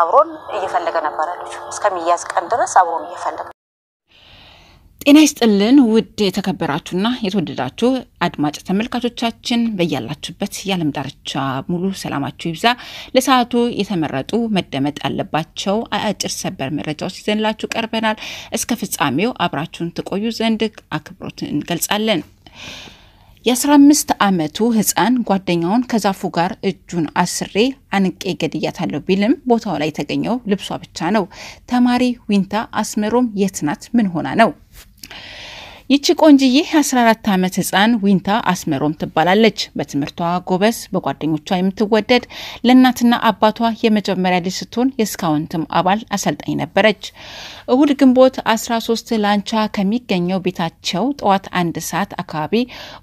አብሮን እየፈለገ ነበረ ልጁ እስከሚያዝ ቀን ድረስ አብሮን እየፈለገ። ጤና ይስጥልን ውድ የተከበራችሁና የተወደዳችሁ አድማጭ ተመልካቾቻችን በያላችሁበት የዓለም ዳርቻ ሙሉ ሰላማችሁ ይብዛ። ለሰዓቱ የተመረጡ መደመጥ ያለባቸው አጭር ሰበር መረጃዎች ይዘንላችሁ ቀርበናል። እስከ ፍጻሜው አብራችሁን ትቆዩ ዘንድ አክብሮት እንገልጻለን። የ15 ዓመቱ ህፃን ጓደኛውን ከዛፉ ጋር እጁን አስሬ አንቄ ገድያታለሁ ቢልም ቦታው ላይ የተገኘው ልብሷ ብቻ ነው። ተማሪ ዊንታ አስመሮም የትናት ምን ሆና ነው? ይቺ ቆንጅዬ 14 ዓመት ህፃን ዊንታ አስመሮም ትባላለች። በትምህርቷ ጎበዝ፣ በጓደኞቿ የምትወደድ ለእናትና አባቷ የመጀመሪያ ልጅ ስትሆን የስካውንትም አባል አሰልጣኝ ነበረች። እሁድ ግንቦት 13 ላንቻ ከሚገኘው ቤታቸው ጠዋት አንድ ሰዓት አካባቢ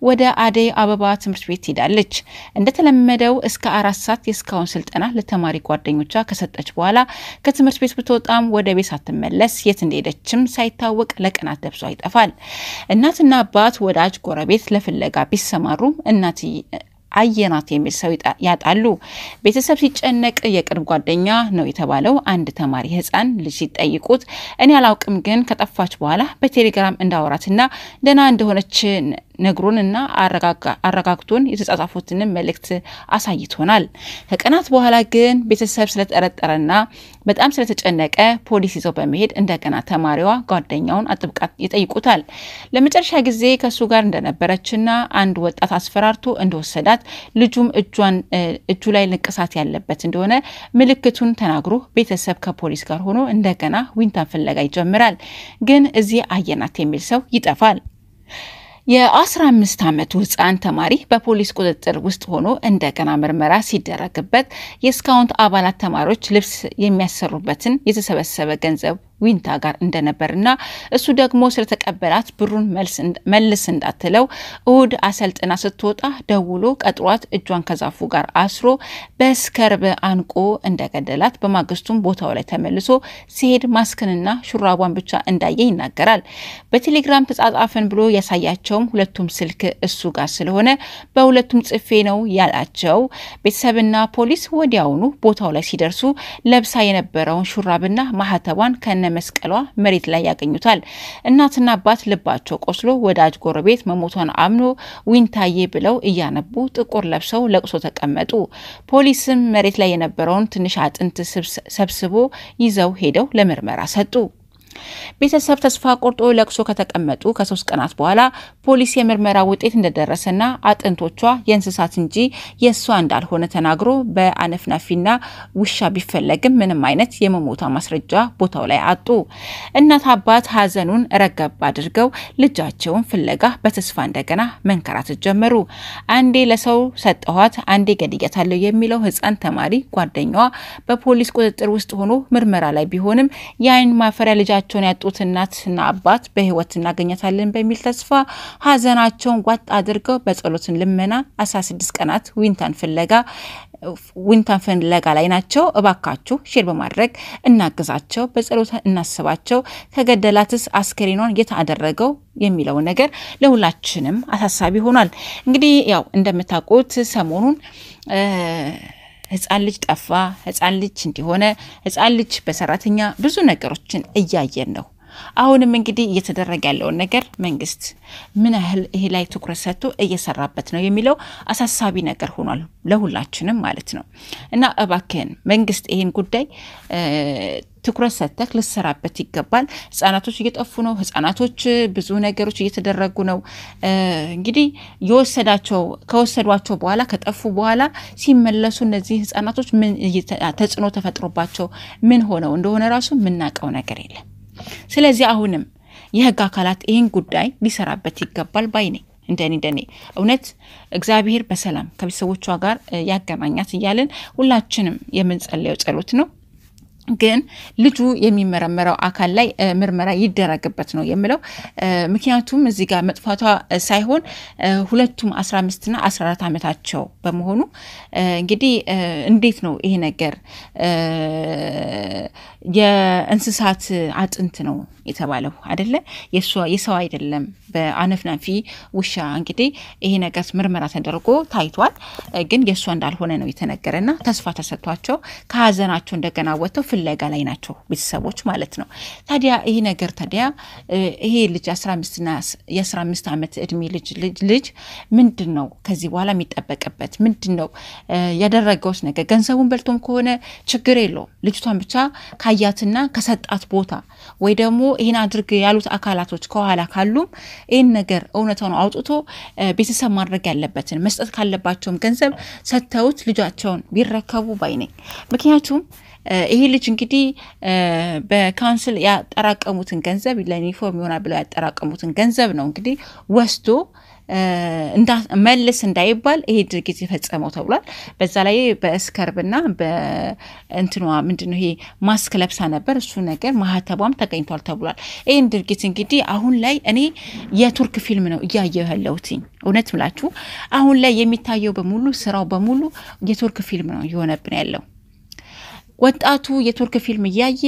ወደ አደይ አበባ ትምህርት ቤት ትሄዳለች። እንደተለመደው እስከ አራት ሰዓት የስካውን ስልጠና ለተማሪ ጓደኞቿ ከሰጠች በኋላ ከትምህርት ቤት ብትወጣም ወደ ቤት ሳትመለስ የት እንደሄደችም ሳይታወቅ ለቀናት ደብሷ ይጠፋል። እናትና አባት፣ ወዳጅ፣ ጎረቤት ለፍለጋ ቢሰማሩም እናት አየናት የሚል ሰው ያጣሉ። ቤተሰብ ሲጨነቅ የቅርብ ጓደኛ ነው የተባለው አንድ ተማሪ ህፃን ልጅ ሲጠይቁት እኔ አላውቅም፣ ግን ከጠፋች በኋላ በቴሌግራም እንዳወራትና ደህና እንደሆነች ነግሮን እና አረጋግቶን የተጻጻፉትንም መልእክት አሳይቶናል። ከቀናት በኋላ ግን ቤተሰብ ስለተጠረጠረና በጣም ስለተጨነቀ ፖሊስ ይዘው በመሄድ እንደገና ተማሪዋ ጓደኛውን አጥብቃት ይጠይቁታል። ለመጨረሻ ጊዜ ከእሱ ጋር እንደነበረችና አንድ ወጣት አስፈራርቶ እንደወሰዳት ልጁም እጇን እጁ ላይ ንቅሳት ያለበት እንደሆነ ምልክቱን ተናግሮ ቤተሰብ ከፖሊስ ጋር ሆኖ እንደገና ዊንታን ፍለጋ ይጀምራል። ግን እዚህ አየናት የሚል ሰው ይጠፋል። የ15 ዓመቱ ህፃን ተማሪ በፖሊስ ቁጥጥር ውስጥ ሆኖ እንደገና ምርመራ ሲደረግበት የስካውንት አባላት ተማሪዎች ልብስ የሚያሰሩበትን የተሰበሰበ ገንዘብ ዊንታ ጋር እንደነበርና እሱ ደግሞ ስለተቀበላት ብሩን መልስ እንዳትለው እሁድ አሰልጥና ስትወጣ ደውሎ ቀጥሯት እጇን ከዛፉ ጋር አስሮ በስከርብ አንቆ እንደገደላት በማግስቱም ቦታው ላይ ተመልሶ ሲሄድ ማስክንና ሹራቧን ብቻ እንዳየ ይናገራል። በቴሌግራም ተጻጻፍን ብሎ ያሳያቸውም ሁለቱም ስልክ እሱ ጋር ስለሆነ በሁለቱም ጽፌ ነው ያላቸው። ቤተሰብና ፖሊስ ወዲያውኑ ቦታው ላይ ሲደርሱ ለብሳ የነበረውን ሹራብና ማህተቧን ከነ መስቀሏ መሬት ላይ ያገኙታል። እናትና አባት ልባቸው ቆስሎ ወዳጅ ጎረቤት መሞቷን አምኖ ዊንታዬ ብለው እያነቡ ጥቁር ለብሰው ለቅሶ ተቀመጡ። ፖሊስም መሬት ላይ የነበረውን ትንሽ አጥንት ሰብስቦ ይዘው ሄደው ለምርመራ ሰጡ። ቤተሰብ ተስፋ ቆርጦ ለቅሶ ከተቀመጡ ከሶስት ቀናት በኋላ ፖሊስ የምርመራ ውጤት እንደደረሰና አጥንቶቿ የእንስሳት እንጂ የእሷ እንዳልሆነ ተናግሮ በአነፍናፊና ውሻ ቢፈለግም ምንም አይነት የመሞቷ ማስረጃ ቦታው ላይ አጡ። እናት አባት ሀዘኑን ረገብ አድርገው ልጃቸውን ፍለጋ በተስፋ እንደገና መንከራተት ጀመሩ። አንዴ ለሰው ሰጠኋት፣ አንዴ ገድያታለሁ የሚለው ህፃን ተማሪ ጓደኛዋ በፖሊስ ቁጥጥር ውስጥ ሆኖ ምርመራ ላይ ቢሆንም የአይን ማፈሪያ ልጃቸው ልጃቸውን ያጡት እናትና አባት በህይወት እናገኘታለን በሚል ተስፋ ሀዘናቸውን ጓጥ አድርገው በጸሎትን ልመና 16 ቀናት ዊንታን ፍለጋ ዊንታን ፍለጋ ላይ ናቸው። እባካችሁ ሼር በማድረግ እናግዛቸው፣ በጸሎት እናስባቸው። ከገደላትስ አስከሬኗን የት አደረገው የሚለው ነገር ለሁላችንም አሳሳቢ ሆኗል። እንግዲህ ያው እንደምታውቁት ሰሞኑን ህፃን ልጅ ጠፋ፣ ህፃን ልጅ እንዲሆነ፣ ህፃን ልጅ በሰራተኛ ብዙ ነገሮችን እያየን ነው። አሁንም እንግዲህ እየተደረገ ያለውን ነገር መንግስት ምን ያህል ይሄ ላይ ትኩረት ሰጥቶ እየሰራበት ነው የሚለው አሳሳቢ ነገር ሆኗል፣ ለሁላችንም ማለት ነው። እና እባክህን መንግስት ይህን ጉዳይ ትኩረት ሰጥተህ ልሰራበት ይገባል። ህጻናቶች እየጠፉ ነው። ህጻናቶች ብዙ ነገሮች እየተደረጉ ነው። እንግዲህ የወሰዳቸው ከወሰዷቸው በኋላ ከጠፉ በኋላ ሲመለሱ እነዚህ ህጻናቶች ምን ተጽዕኖ ተፈጥሮባቸው ምን ሆነው እንደሆነ ራሱ የምናውቀው ነገር የለም። ስለዚህ አሁንም የህግ አካላት ይህን ጉዳይ ሊሰራበት ይገባል ባይ ነኝ። እንደኔ እንደኔ እውነት እግዚአብሔር በሰላም ከቤተሰቦቿ ጋር ያገናኛት እያልን ሁላችንም የምንጸለየው ጸሎት ነው። ግን ልጁ የሚመረመረው አካል ላይ ምርመራ ይደረግበት ነው የምለው። ምክንያቱም እዚህ ጋር መጥፋቷ ሳይሆን ሁለቱም 15ና 14 ዓመታቸው በመሆኑ እንግዲህ እንዴት ነው ይሄ ነገር የእንስሳት አጥንት ነው የተባለው አደለ? የሰው አይደለም በአነፍናፊ ውሻ እንግዲህ ይሄ ነገር ምርመራ ተደርጎ ታይቷል። ግን የእሷ እንዳልሆነ ነው የተነገረና ተስፋ ተሰጥቷቸው ከሀዘናቸው እንደገና ወጥተው ፍለጋ ላይ ናቸው ቤተሰቦች ማለት ነው። ታዲያ ይሄ ነገር ታዲያ ይሄ ልጅ የአስራ አምስት ዓመት እድሜ ልጅ ልጅ ምንድን ነው ከዚህ በኋላ የሚጠበቅበት ምንድን ነው? ያደረገውስ ነገር ገንዘቡን በልቶም ከሆነ ችግር የለውም። ልጅቷን ብቻ ካያትና ከሰጣት ቦታ ወይ ደግሞ ይህን አድርግ ያሉት አካላቶች ከኋላ ካሉም ይህን ነገር እውነታውን አውጥቶ ቤተሰብ ማድረግ ያለበትን መስጠት ካለባቸውም ገንዘብ ሰጥተውት ልጃቸውን ቢረከቡ ባይ ነኝ። ምክንያቱም ይሄ ልጅ እንግዲህ በካውንስል ያጠራቀሙትን ገንዘብ ለዩኒፎርም ይሆናል ብለው ያጠራቀሙትን ገንዘብ ነው እንግዲህ ወስዶ መልስ እንዳይባል ይሄ ድርጊት የፈጸመው ተብሏል። በዛ ላይ በእስከርብና በእንትኗ ምንድነው ይሄ ማስክ ለብሳ ነበር እሱ ነገር ማህተቧም ተገኝቷል ተብሏል። ይህን ድርጊት እንግዲህ አሁን ላይ እኔ የቱርክ ፊልም ነው እያየሁ ያለሁትኝ እውነት ምላችሁ አሁን ላይ የሚታየው በሙሉ ስራው በሙሉ የቱርክ ፊልም ነው እየሆነብን ያለው። ወጣቱ የቱርክ ፊልም እያየ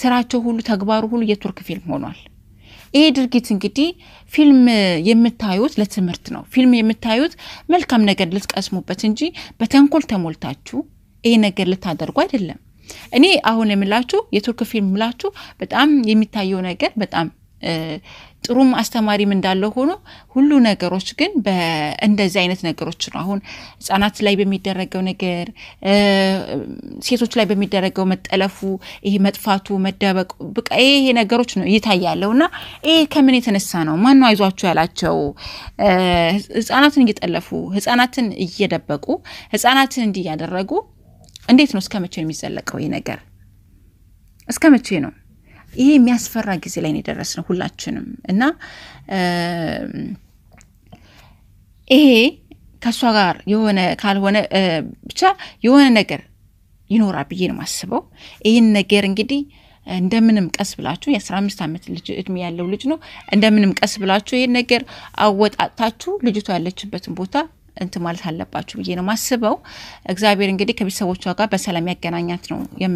ስራቸው ሁሉ ተግባሩ ሁሉ የቱርክ ፊልም ሆኗል። ይሄ ድርጊት እንግዲህ ፊልም የምታዩት ለትምህርት ነው። ፊልም የምታዩት መልካም ነገር ልትቀስሙበት እንጂ በተንኮል ተሞልታችሁ ይሄ ነገር ልታደርጉ አይደለም። እኔ አሁን የምላችሁ የቱርክ ፊልም ምላችሁ በጣም የሚታየው ነገር በጣም ጥሩም አስተማሪም እንዳለ ሆኖ ሁሉ ነገሮች ግን እንደዚህ አይነት ነገሮች ነው። አሁን ህጻናት ላይ በሚደረገው ነገር፣ ሴቶች ላይ በሚደረገው መጠለፉ፣ ይሄ መጥፋቱ፣ መደበቁ በቃ ይሄ ነገሮች ነው እየታያለው እና ይሄ ከምን የተነሳ ነው? ማነው አይዟችሁ ያላቸው? ህጻናትን እየጠለፉ ህጻናትን እየደበቁ ህጻናትን እንዲህ እያደረጉ እንዴት ነው እስከ መቼ ነው የሚዘለቀው ይህ ነገር? እስከ መቼ ነው ይሄ የሚያስፈራ ጊዜ ላይ ነው ሁላችንም እና ይሄ ከእሷ ጋር የሆነ ካልሆነ ብቻ የሆነ ነገር ይኖራ ብዬ ነው ማስበው ይህን ነገር እንግዲህ እንደምንም ቀስ ብላችሁ የአስራ አምስት ዓመት ልጅ እድሜ ያለው ልጅ ነው። እንደምንም ቀስ ብላችሁ ይህን ነገር አወጣጣችሁ ልጅቷ ያለችበትን ቦታ እንት ማለት አለባችሁ ብዬ ነው ማስበው። እግዚአብሔር እንግዲህ ከቤተሰቦቿ ጋር በሰላም ያገናኛት ነው።